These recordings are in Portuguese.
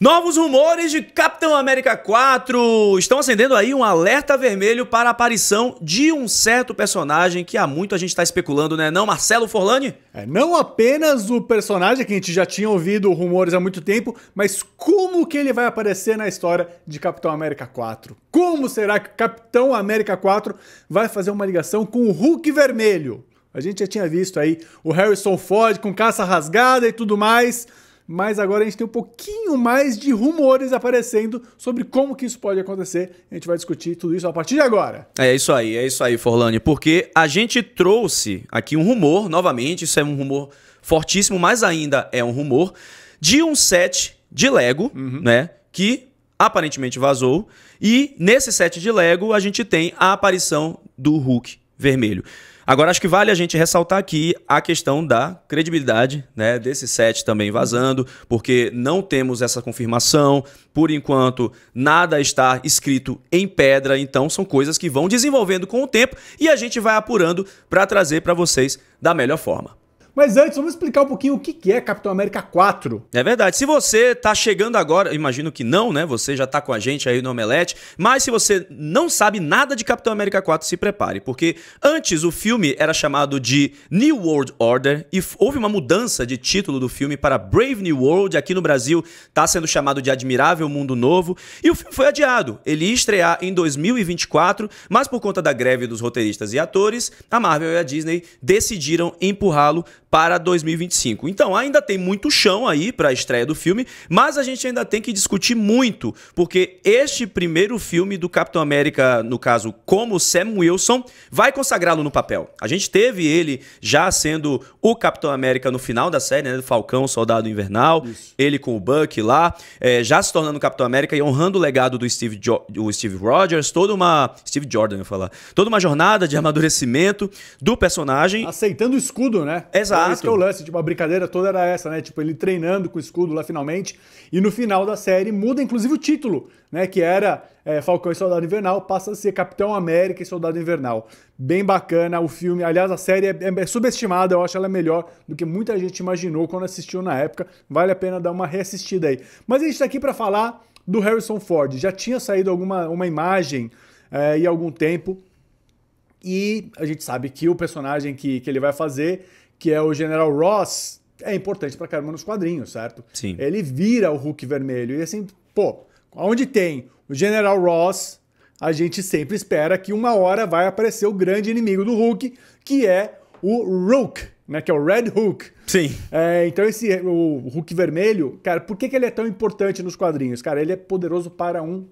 Novos rumores de Capitão América 4 estão acendendo aí um alerta vermelho para a aparição de um certo personagem que há muito a gente está especulando, né? Não, Marcelo Forlani? É, não apenas o personagem que a gente já tinha ouvido rumores há muito tempo, mas como que ele vai aparecer na história de Capitão América 4? Como será que Capitão América 4 vai fazer uma ligação com o Hulk Vermelho? A gente já tinha visto aí o Harrison Ford com caça rasgada e tudo mais mas agora a gente tem um pouquinho mais de rumores aparecendo sobre como que isso pode acontecer. A gente vai discutir tudo isso a partir de agora. É isso aí, é isso aí, Forlane, porque a gente trouxe aqui um rumor, novamente, isso é um rumor fortíssimo, mas ainda é um rumor, de um set de Lego, uhum. né? Que aparentemente vazou. E nesse set de Lego a gente tem a aparição do Hulk vermelho. Agora, acho que vale a gente ressaltar aqui a questão da credibilidade né, desse set também vazando, porque não temos essa confirmação, por enquanto nada está escrito em pedra, então são coisas que vão desenvolvendo com o tempo e a gente vai apurando para trazer para vocês da melhor forma. Mas antes, vamos explicar um pouquinho o que é Capitão América 4. É verdade. Se você tá chegando agora, imagino que não, né? Você já tá com a gente aí no Omelete. Mas se você não sabe nada de Capitão América 4, se prepare. Porque antes o filme era chamado de New World Order e houve uma mudança de título do filme para Brave New World. Aqui no Brasil tá sendo chamado de Admirável Mundo Novo. E o filme foi adiado. Ele ia estrear em 2024, mas por conta da greve dos roteiristas e atores, a Marvel e a Disney decidiram empurrá-lo para 2025. Então, ainda tem muito chão aí para a estreia do filme, mas a gente ainda tem que discutir muito, porque este primeiro filme do Capitão América, no caso, como Sam Wilson, vai consagrá-lo no papel. A gente teve ele já sendo o Capitão América no final da série, né, do Falcão, Soldado Invernal, Isso. ele com o Buck lá, é, já se tornando Capitão América e honrando o legado do Steve, jo do Steve Rogers, toda uma... Steve Jordan, eu ia falar. Toda uma jornada de amadurecimento do personagem. Aceitando o escudo, né? Exato. Exato. Esse que é o lance, tipo, a brincadeira toda era essa, né? Tipo, ele treinando com o escudo lá finalmente. E no final da série muda inclusive o título, né? Que era é, Falcão e Soldado Invernal, passa a ser Capitão América e Soldado Invernal. Bem bacana o filme. Aliás, a série é, é, é subestimada, eu acho ela melhor do que muita gente imaginou quando assistiu na época. Vale a pena dar uma reassistida aí. Mas a gente tá aqui para falar do Harrison Ford. Já tinha saído alguma uma imagem é, e algum tempo. E a gente sabe que o personagem que, que ele vai fazer que é o General Ross, é importante pra caramba nos quadrinhos, certo? Sim. Ele vira o Hulk vermelho. E assim, pô, onde tem o General Ross, a gente sempre espera que uma hora vai aparecer o grande inimigo do Hulk, que é o Rook, né? Que é o Red Hook. Sim. É, então esse o Hulk vermelho, cara, por que, que ele é tão importante nos quadrinhos? Cara, ele é poderoso para um,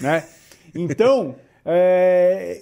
né? Então, é,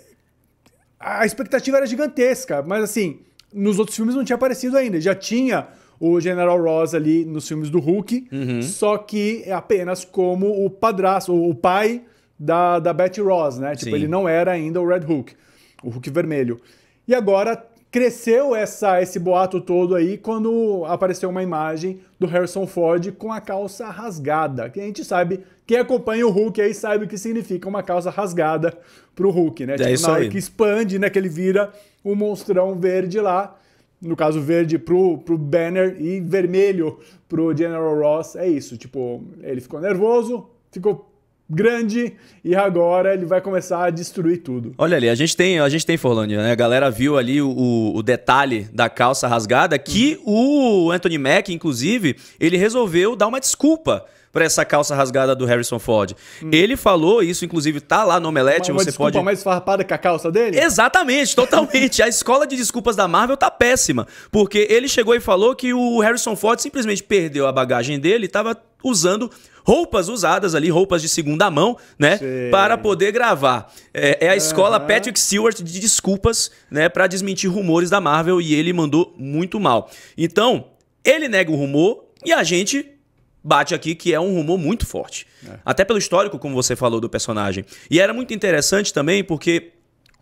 a expectativa era gigantesca, mas assim, nos outros filmes não tinha aparecido ainda. Já tinha o General Ross ali nos filmes do Hulk, uhum. só que é apenas como o padrasto, o pai da, da Betty Ross, né? Tipo, Sim. ele não era ainda o Red Hulk, o Hulk vermelho. E agora cresceu essa, esse boato todo aí quando apareceu uma imagem do Harrison Ford com a calça rasgada. Que a gente sabe, quem acompanha o Hulk aí sabe o que significa uma calça rasgada pro Hulk, né? É tipo, isso que expande, né? Que ele vira um monstrão verde lá. No caso, verde pro, pro Banner e vermelho pro General Ross. É isso, tipo, ele ficou nervoso, ficou grande e agora ele vai começar a destruir tudo. Olha ali, a gente tem, a gente tem Forlândia, né? A galera viu ali o, o detalhe da calça rasgada que hum. o Anthony Mack, inclusive, ele resolveu dar uma desculpa para essa calça rasgada do Harrison Ford. Hum. Ele falou isso, inclusive tá lá no Omelete, uma, uma você pode mais farpada que a calça dele? Exatamente, totalmente. a escola de desculpas da Marvel tá péssima, porque ele chegou e falou que o Harrison Ford simplesmente perdeu a bagagem dele e tava usando roupas usadas ali, roupas de segunda mão, né? Sim. Para poder gravar. É, é a uhum. escola Patrick Stewart de desculpas, né? Para desmentir rumores da Marvel e ele mandou muito mal. Então, ele nega o rumor e a gente bate aqui que é um rumor muito forte. É. Até pelo histórico, como você falou, do personagem. E era muito interessante também porque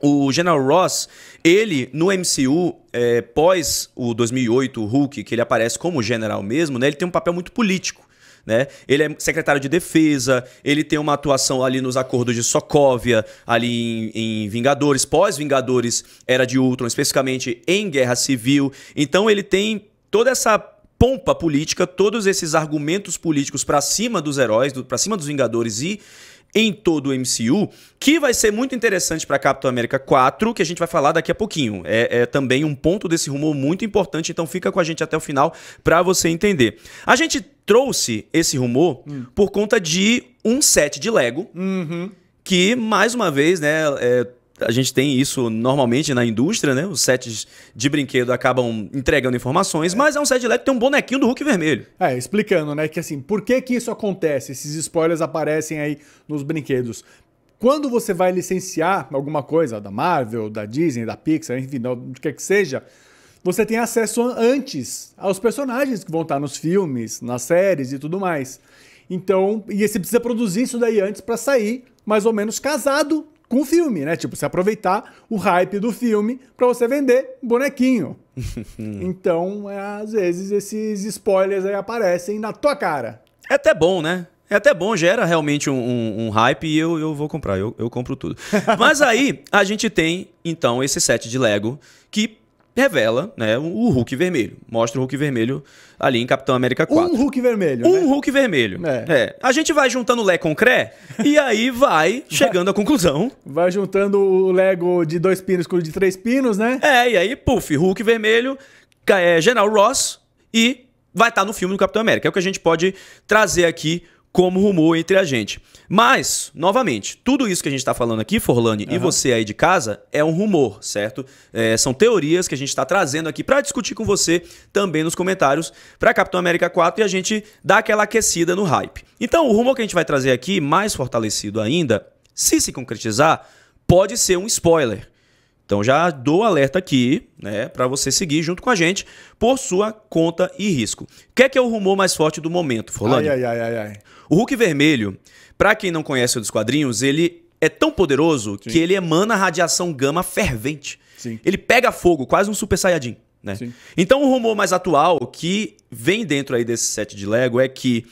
o General Ross, ele no MCU, é, pós o 2008, o Hulk, que ele aparece como general mesmo, né, ele tem um papel muito político. Né? Ele é secretário de defesa, ele tem uma atuação ali nos acordos de Sokovia, ali em, em Vingadores, pós-Vingadores, Era de Ultron, especificamente em Guerra Civil. Então ele tem toda essa pompa política, todos esses argumentos políticos para cima dos heróis, do, para cima dos Vingadores e em todo o MCU, que vai ser muito interessante para Capitão América 4, que a gente vai falar daqui a pouquinho. É, é, também um ponto desse rumor muito importante, então fica com a gente até o final para você entender. A gente trouxe esse rumor hum. por conta de um set de Lego. Uhum. Que, mais uma vez, né, é, a gente tem isso normalmente na indústria, né? Os sets de brinquedo acabam entregando informações, é. mas é um set LED que tem um bonequinho do Hulk vermelho. É, explicando, né? Que assim, por que que isso acontece? Esses spoilers aparecem aí nos brinquedos. Quando você vai licenciar alguma coisa da Marvel, da Disney, da Pixar, enfim, do que que seja, você tem acesso antes aos personagens que vão estar nos filmes, nas séries e tudo mais. Então, e você precisa produzir isso daí antes para sair mais ou menos casado com o filme, né? Tipo, você aproveitar o hype do filme para você vender bonequinho. então, é, às vezes, esses spoilers aí aparecem na tua cara. É até bom, né? É até bom, gera realmente um, um, um hype e eu, eu vou comprar, eu, eu compro tudo. Mas aí a gente tem, então, esse set de Lego que revela né, o Hulk vermelho. Mostra o Hulk vermelho ali em Capitão América 4. Um Hulk vermelho. Um né? Hulk vermelho. É. é. A gente vai juntando Lé com Cré e aí vai chegando à conclusão. Vai juntando o Lego de dois pinos com o de três pinos, né? É, e aí, puf, Hulk vermelho, é, General Ross e vai estar tá no filme do Capitão América. É o que a gente pode trazer aqui como rumor entre a gente. Mas, novamente, tudo isso que a gente está falando aqui, Forlane, uhum. e você aí de casa, é um rumor, certo? É, são teorias que a gente está trazendo aqui para discutir com você também nos comentários para Capitão América 4 e a gente dá aquela aquecida no hype. Então, o rumor que a gente vai trazer aqui, mais fortalecido ainda, se se concretizar, pode ser um spoiler. Então já dou alerta aqui, né, para você seguir junto com a gente por sua conta e risco. O que é, que é o rumor mais forte do momento, Fulano? Ai, ai, ai, ai, O Hulk vermelho, para quem não conhece os quadrinhos, ele é tão poderoso Sim. que ele emana radiação gama fervente. Sim. Ele pega fogo, quase um super saiyajin. Né? Então o rumor mais atual que vem dentro aí desse set de Lego é que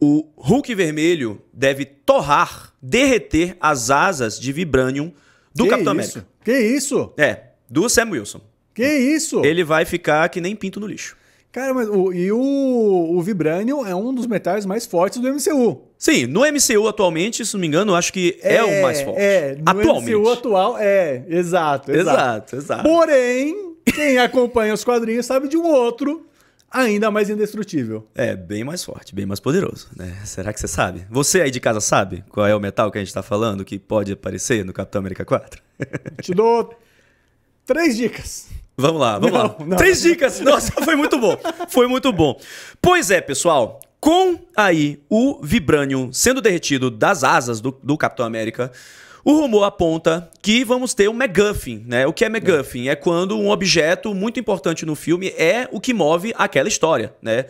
o Hulk vermelho deve torrar, derreter as asas de Vibranium do que Capitão isso? América. Que isso? É, do Sam Wilson. Que isso? Ele vai ficar que nem pinto no lixo. Cara, mas o, e o, o Vibranium é um dos metais mais fortes do MCU. Sim, no MCU atualmente, se não me engano, acho que é, é o mais forte. É, no atualmente. MCU atual, é, exato, exato. Exato, exato. Porém, quem acompanha os quadrinhos sabe de um outro ainda mais indestrutível. É, bem mais forte, bem mais poderoso, né? Será que você sabe? Você aí de casa sabe qual é o metal que a gente tá falando que pode aparecer no Capitão América 4? Te dou três dicas. Vamos lá, vamos não, lá. Não. Três dicas. Nossa, foi muito bom. Foi muito bom. Pois é, pessoal, com aí o Vibranium sendo derretido das asas do, do Capitão América, o rumor aponta que vamos ter um MacGuffin, né? O que é MacGuffin? É quando um objeto muito importante no filme é o que move aquela história, né?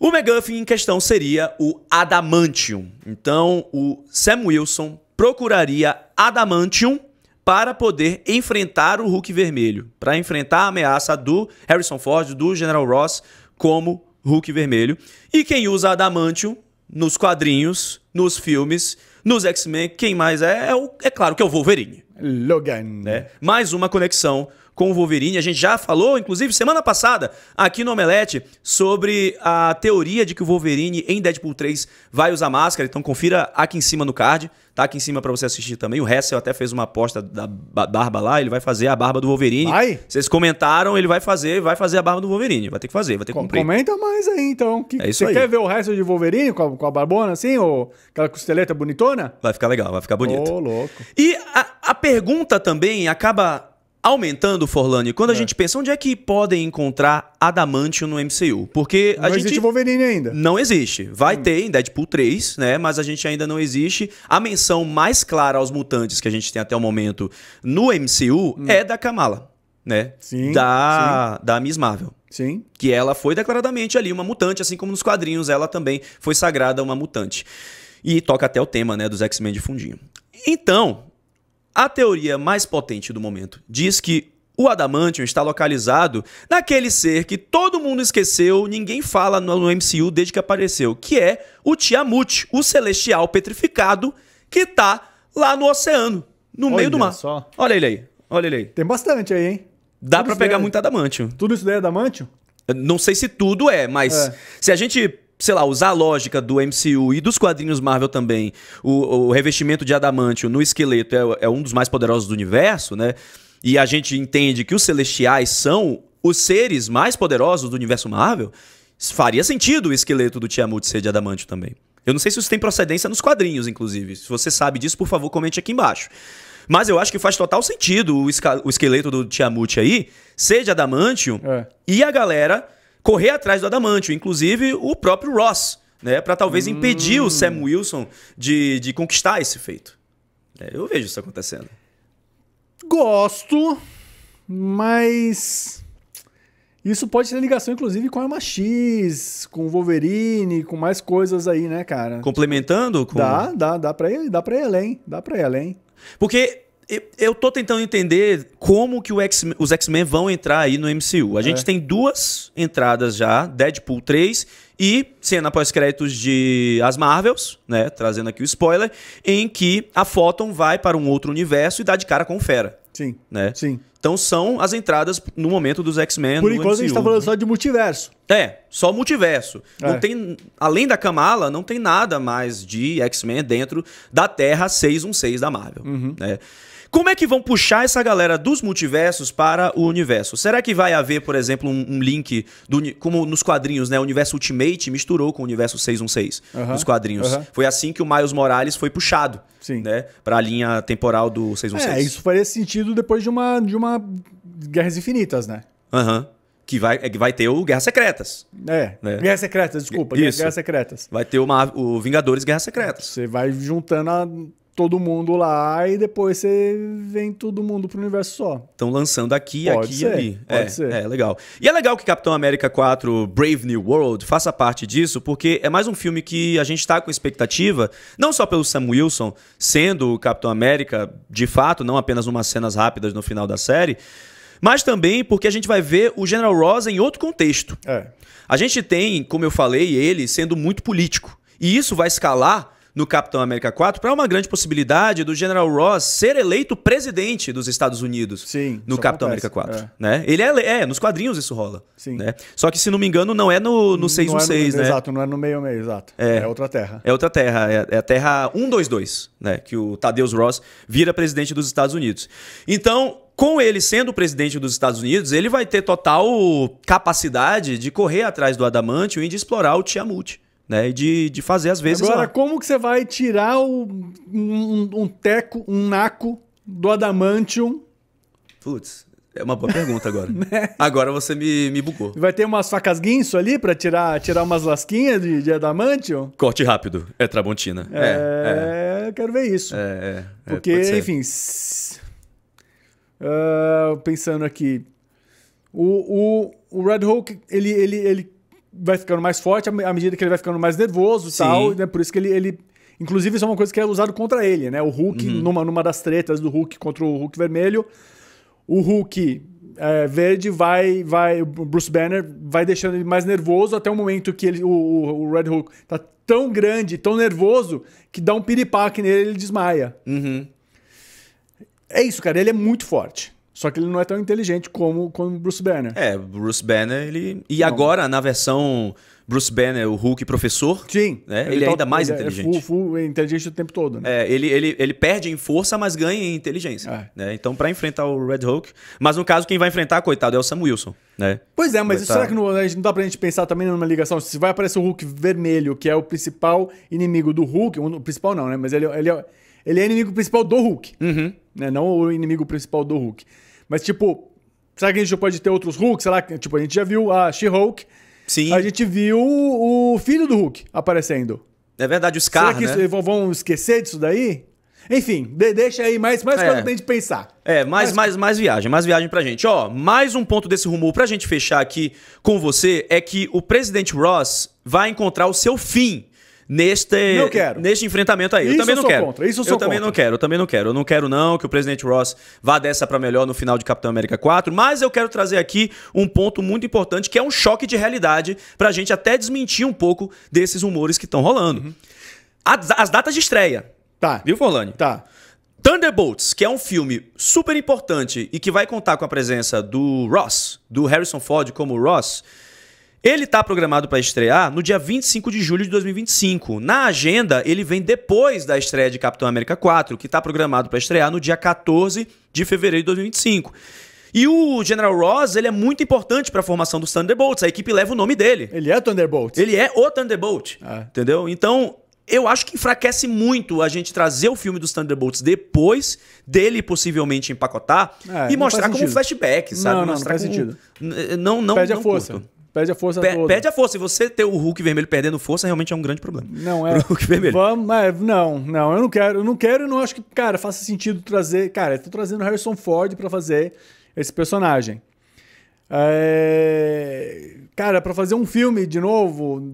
O MacGuffin em questão seria o Adamantium. Então, o Sam Wilson procuraria Adamantium para poder enfrentar o Hulk Vermelho, para enfrentar a ameaça do Harrison Ford, do General Ross, como Hulk Vermelho. E quem usa Adamantium nos quadrinhos, nos filmes, nos X-Men, quem mais é? É, o, é claro que é o Wolverine. Logan. Né? Mais uma conexão com o Wolverine. A gente já falou, inclusive, semana passada, aqui no Omelete, sobre a teoria de que o Wolverine em Deadpool 3 vai usar máscara. Então confira aqui em cima no card, tá aqui em cima para você assistir também. O Hessel até fez uma aposta da barba lá, ele vai fazer a barba do Wolverine. Vai? Vocês comentaram, ele vai fazer, vai fazer a barba do Wolverine. Vai ter que fazer, vai ter que cumprir. Comenta mais aí, então. Que, é isso você aí. quer ver o Hessel de Wolverine com a, com a, barbona assim, ou aquela costeleta bonitona? Vai ficar legal, vai ficar bonito. Ô, oh, louco. E a, a pergunta também acaba Aumentando, Forlani, quando é. a gente pensa onde é que podem encontrar Adamantium no MCU? Porque a gente. Não existe Wolverine ainda. Não existe. Vai hum. ter em Deadpool 3, né? Mas a gente ainda não existe. A menção mais clara aos mutantes que a gente tem até o momento no MCU hum. é da Kamala, né? Sim. Da, sim. da Miss Marvel. Sim. Que ela foi declaradamente ali uma mutante, assim como nos quadrinhos ela também foi sagrada uma mutante. E toca até o tema, né, dos X-Men de fundinho. Então, a teoria mais potente do momento diz que o Adamantium está localizado naquele ser que todo mundo esqueceu, ninguém fala no MCU desde que apareceu, que é o Tiamut, o celestial petrificado que está lá no oceano, no Olha meio do mar. Só. Olha ele aí, olha ele aí. Tem bastante aí, hein? Dá para pegar é... muito Adamantium. Tudo isso daí é Adamantium? Não sei se tudo é, mas é. se a gente sei lá, usar a lógica do MCU e dos quadrinhos Marvel também, o, o revestimento de adamantio no esqueleto é, é um dos mais poderosos do universo, né? E a gente entende que os celestiais são os seres mais poderosos do universo Marvel, faria sentido o esqueleto do Tiamut ser de adamantio também. Eu não sei se isso tem procedência nos quadrinhos, inclusive. Se você sabe disso, por favor, comente aqui embaixo. Mas eu acho que faz total sentido o, esqueleto do Tiamut aí ser de adamantium é. e a galera correr atrás do Adamantio, inclusive o próprio Ross, né? Para talvez hum. impedir o Sam Wilson de, de conquistar esse feito. É, eu vejo isso acontecendo. Gosto, mas isso pode ter ligação, inclusive, com a Arma X, com Wolverine, com mais coisas aí, né, cara? Complementando? Com... Dá, dá, dá para ir, dá pra ir além, dá pra ir além. Porque eu, tô tentando entender como que X os X-Men vão entrar aí no MCU. A é. gente tem duas entradas já, Deadpool 3 e cena pós-créditos de As Marvels, né, trazendo aqui o spoiler, em que a Photon vai para um outro universo e dá de cara com o Fera. Sim. Né? Sim. Então são as entradas no momento dos X-Men. Por enquanto MCU, a gente tá falando né? só de multiverso. É, só multiverso. É. Não tem, além da Kamala, não tem nada mais de X-Men dentro da Terra 616 da Marvel. Uhum. Né? Como é que vão puxar essa galera dos multiversos para o universo? Será que vai haver, por exemplo, um, um link, do, como nos quadrinhos, né? O universo Ultimate misturou com o universo 616 uhum. nos quadrinhos. Uhum. Foi assim que o Miles Morales foi puxado. Sim. Né? Pra linha temporal do 616. É, isso faria sentido depois de uma, de uma Guerras Infinitas, né? Aham. Uhum que vai, é, que vai ter o Guerras Secretas. É, né? Guerras Secretas, desculpa, Isso. Guerras Secretas. Vai ter uma, o Vingadores Guerra Secretas. Você vai juntando a, todo mundo lá e depois você vem todo mundo pro universo só. Estão lançando aqui, pode aqui ser, e ali. Pode é, ser. é legal. E é legal que Capitão América 4 Brave New World faça parte disso, porque é mais um filme que a gente está com expectativa, não só pelo Sam Wilson sendo o Capitão América de fato, não apenas umas cenas rápidas no final da série, mas também porque a gente vai ver o General Ross em outro contexto. É. A gente tem, como eu falei, ele sendo muito político. E isso vai escalar no Capitão América 4 para uma grande possibilidade do General Ross ser eleito presidente dos Estados Unidos Sim, no Capitão acontece. América 4. É. Né? Ele é, é, nos quadrinhos isso rola. Sim. Né? Só que, se não me engano, não é no, no 616, é no, né? Exato, não é no meio-meio, exato. É, é, outra terra. É outra terra, é, é a terra 122, né? Que o Tadeus Ross vira presidente dos Estados Unidos. Então, com ele sendo o presidente dos Estados Unidos, ele vai ter total capacidade de correr atrás do Adamantio e de explorar o Tiamut né? E de, de fazer às vezes. Agora, lá. como que você vai tirar o, um, um teco, um naco do adamantium? Putz, é uma boa pergunta agora. né? Agora você me, me bugou. Vai ter umas facas guinso ali para tirar, tirar umas lasquinhas de, de adamantium? Corte rápido, é trabontina. É, é, é. eu quero ver isso. É, é Porque, enfim... Uh, pensando aqui... O, o, o Red Hulk, ele, ele, ele vai ficando mais forte à medida que ele vai ficando mais nervoso e tal. Né? Por isso que ele, ele. Inclusive, isso é uma coisa que é usado contra ele, né? O Hulk, uhum. numa, numa das tretas do Hulk contra o Hulk vermelho, o Hulk é, verde vai, vai. O Bruce Banner vai deixando ele mais nervoso até o momento que ele, o, o Red Hulk tá tão grande, tão nervoso, que dá um piripaque nele e ele desmaia. Uhum. É isso, cara. Ele é muito forte. Só que ele não é tão inteligente como como Bruce Banner. É, Bruce Banner, ele. E não. agora, na versão Bruce Banner, o Hulk professor. Sim. Né? Ele, ele, é ainda mais ele é inteligente. É full, full inteligente o tempo todo. Né? É, ele, ele, ele perde em força, mas ganha em inteligência. É. Né? Então, para enfrentar o Red Hulk. Mas no caso, quem vai enfrentar, coitado, é o Sam Wilson. Né? Pois é, mas será que não, não dá pra gente pensar também numa ligação? Se vai aparecer o Hulk vermelho, que é o principal inimigo do Hulk, o principal não, né? Mas ele, é, ele, é, ele é inimigo principal do Hulk. Uhum. Né? Não o inimigo principal do Hulk. Mas, tipo, será que a gente pode ter outros Hulk? Será que, tipo, a gente já viu a She-Hulk. Sim. A gente viu o filho do Hulk aparecendo. É verdade, o Scar, Será que né? vão esquecer disso daí? Enfim, de, deixa aí mais, mais é. coisa pra gente pensar. É, mais, mais, mais, mais viagem, mais viagem pra gente. Ó, mais um ponto desse rumor pra gente fechar aqui com você é que o presidente Ross vai encontrar o seu fim neste, não quero. neste enfrentamento aí. Isso eu também não quero. Contra. Isso eu, eu também não quero, eu também não quero. Eu não quero não que o presidente Ross vá dessa para melhor no final de Capitão América 4, mas eu quero trazer aqui um ponto muito importante que é um choque de realidade pra gente até desmentir um pouco desses rumores que estão rolando. Uhum. As, as, datas de estreia. Tá. Viu, Forlani? Tá. Thunderbolts, que é um filme super importante e que vai contar com a presença do Ross, do Harrison Ford como Ross, ele está programado para estrear no dia 25 de julho de 2025. Na agenda, ele vem depois da estreia de Capitão América 4, que está programado para estrear no dia 14 de fevereiro de 2025. E o General Ross, ele é muito importante para a formação dos Thunderbolts. A equipe leva o nome dele. Ele é Thunderbolt. Ele é o Thunderbolt. É. Entendeu? Então, eu acho que enfraquece muito a gente trazer o filme dos Thunderbolts depois dele possivelmente empacotar é, e mostrar como sentido. flashback, sabe? Não, não, mostrar não faz como... sentido. Não, não, Perde não a força. Curto. Perde a força pede toda. Perde a força. Se você ter o Hulk vermelho perdendo força, realmente é um grande problema. Não é. Hulk vermelho. Vamos, é, não, não, eu não quero. Eu não quero e não acho que, cara, faça sentido trazer. Cara, eu tô trazendo Harrison Ford para fazer esse personagem. É... Cara, para fazer um filme de novo,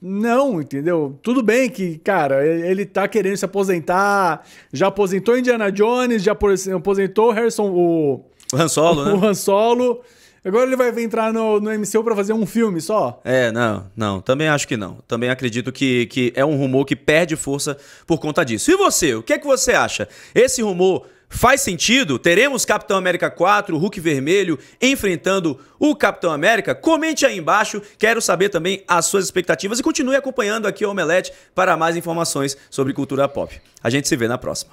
não, entendeu? Tudo bem que, cara, ele tá querendo se aposentar, já aposentou Indiana Jones, já aposentou Harrison, o... O Han Solo, o, né? O Han Solo. Agora ele vai entrar no, no MCU para fazer um filme só? É, não, não. Também acho que não. Também acredito que, que é um rumor que perde força por conta disso. E você? O que é que você acha? Esse rumor faz sentido? Teremos Capitão América 4, Hulk Vermelho enfrentando o Capitão América? Comente aí embaixo. Quero saber também as suas expectativas e continue acompanhando aqui o Omelete para mais informações sobre cultura pop. A gente se vê na próxima.